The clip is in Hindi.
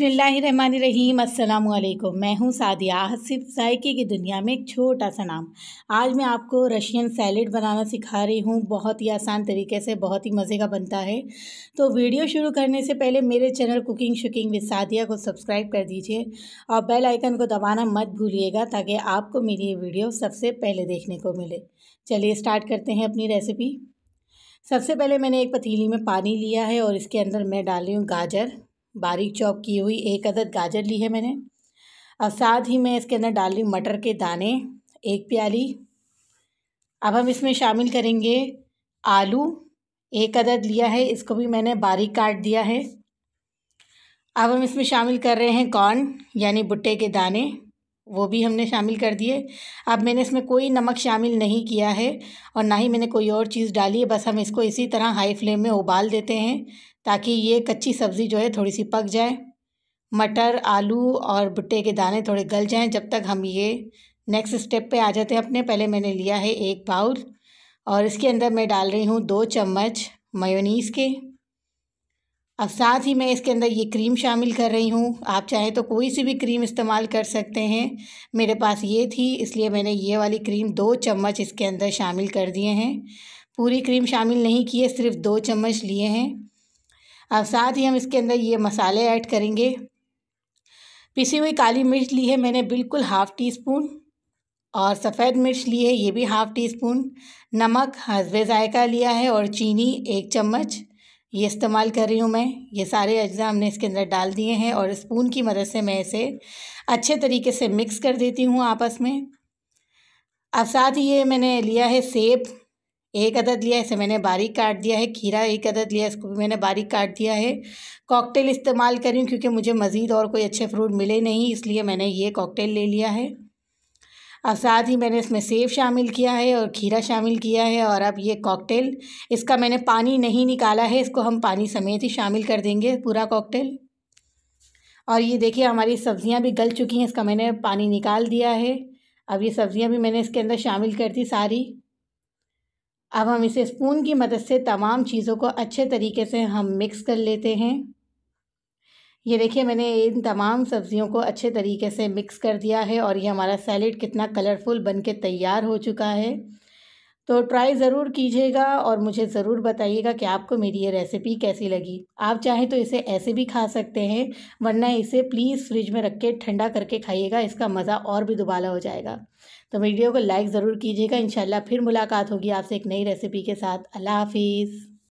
बिसमीम अल्लाम मैं हूं सादिया आसिफ जायके की दुनिया में एक छोटा सा नाम आज मैं आपको रशियन सैलड बनाना सिखा रही हूं बहुत ही आसान तरीके से बहुत ही मज़े का बनता है तो वीडियो शुरू करने से पहले मेरे चैनल कुकिंग शुकिंग विद सादिया को सब्सक्राइब कर दीजिए और बेल आइकन को दबाना मत भूलिएगा ताकि आपको मेरी ये वीडियो सबसे पहले देखने को मिले चलिए स्टार्ट करते हैं अपनी रेसिपी सबसे पहले मैंने एक पतीली में पानी लिया है और इसके अंदर मैं डाल रही हूँ गाजर बारीक चॉप की हुई एक अदद गाजर ली है मैंने और साथ ही मैं इसके अंदर डाल रही मटर के दाने एक प्याली अब हम इसमें शामिल करेंगे आलू एक अदद लिया है इसको भी मैंने बारीक काट दिया है अब हम इसमें शामिल कर रहे हैं कॉर्न यानी भुट्टे के दाने वो भी हमने शामिल कर दिए अब मैंने इसमें कोई नमक शामिल नहीं किया है और ना ही मैंने कोई और चीज़ डाली है बस हम इसको इसी तरह हाई फ्लेम में उबाल देते हैं ताकि ये कच्ची सब्ज़ी जो है थोड़ी सी पक जाए मटर आलू और भुट्टे के दाने थोड़े गल जाएं जब तक हम ये नेक्स्ट स्टेप पे आ जाते हैं अपने पहले मैंने लिया है एक बाउल और इसके अंदर मैं डाल रही हूँ दो चम्मच मयोनीस के अब साथ ही मैं इसके अंदर ये क्रीम शामिल कर रही हूँ आप चाहें तो कोई सी भी क्रीम इस्तेमाल कर सकते हैं मेरे पास ये थी इसलिए मैंने ये वाली क्रीम दो चम्मच इसके अंदर शामिल कर दिए हैं पूरी क्रीम शामिल नहीं की है सिर्फ दो चम्मच लिए हैं अब साथ ही हम इसके अंदर ये मसाले ऐड करेंगे पिसी हुई काली मिर्च ली है मैंने बिल्कुल हाफ़ टी स्पून और सफ़ेद मिर्च ली है ये भी हाफ़ टी स्पून नमक हसबे ज़ायका लिया है और चीनी एक चम्मच ये इस्तेमाल कर रही हूँ मैं ये सारे अज्जा हमने इसके अंदर डाल दिए हैं और स्पून की मदद से मैं इसे अच्छे तरीके से मिक्स कर देती हूँ आपस में अब साथ ही ये मैंने लिया है सेब एक अदद लिया इसे मैंने बारीक काट दिया है खीरा एक अदद लिया इसको भी मैंने बारीक काट दिया है कॉकटेल इस्तेमाल कर रही हूँ क्योंकि मुझे मज़ीद और कोई अच्छे फ्रूट मिले नहीं इसलिए मैंने ये कॉकटेल ले लिया है और साथ ही मैंने इसमें सेब शामिल किया है और खीरा शामिल किया है और अब ये कॉकटेल इसका मैंने पानी नहीं निकाला है इसको हम पानी समेत ही शामिल कर देंगे पूरा कॉकटेल और ये देखिए हमारी सब्ज़ियाँ भी गल चुकी हैं इसका मैंने पानी निकाल दिया है अब ये सब्ज़ियाँ भी मैंने इसके अंदर शामिल कर दी सारी अब हम इसे स्पून की मदद से तमाम चीज़ों को अच्छे तरीके से हम मिक्स कर लेते हैं ये देखिए मैंने इन तमाम सब्ज़ियों को अच्छे तरीके से मिक्स कर दिया है और ये हमारा सैलड कितना कलरफुल बन के तैयार हो चुका है तो ट्राई ज़रूर कीजिएगा और मुझे ज़रूर बताइएगा कि आपको मेरी ये रेसिपी कैसी लगी आप चाहें तो इसे ऐसे भी खा सकते हैं वरना इसे प्लीज़ फ्रिज में रख के ठंडा करके खाइएगा इसका मज़ा और भी दुबाला हो जाएगा तो वीडियो को लाइक ज़रूर कीजिएगा इन फिर मुलाकात होगी आपसे एक नई रेसिपी के साथ अल्लाह हाफिज़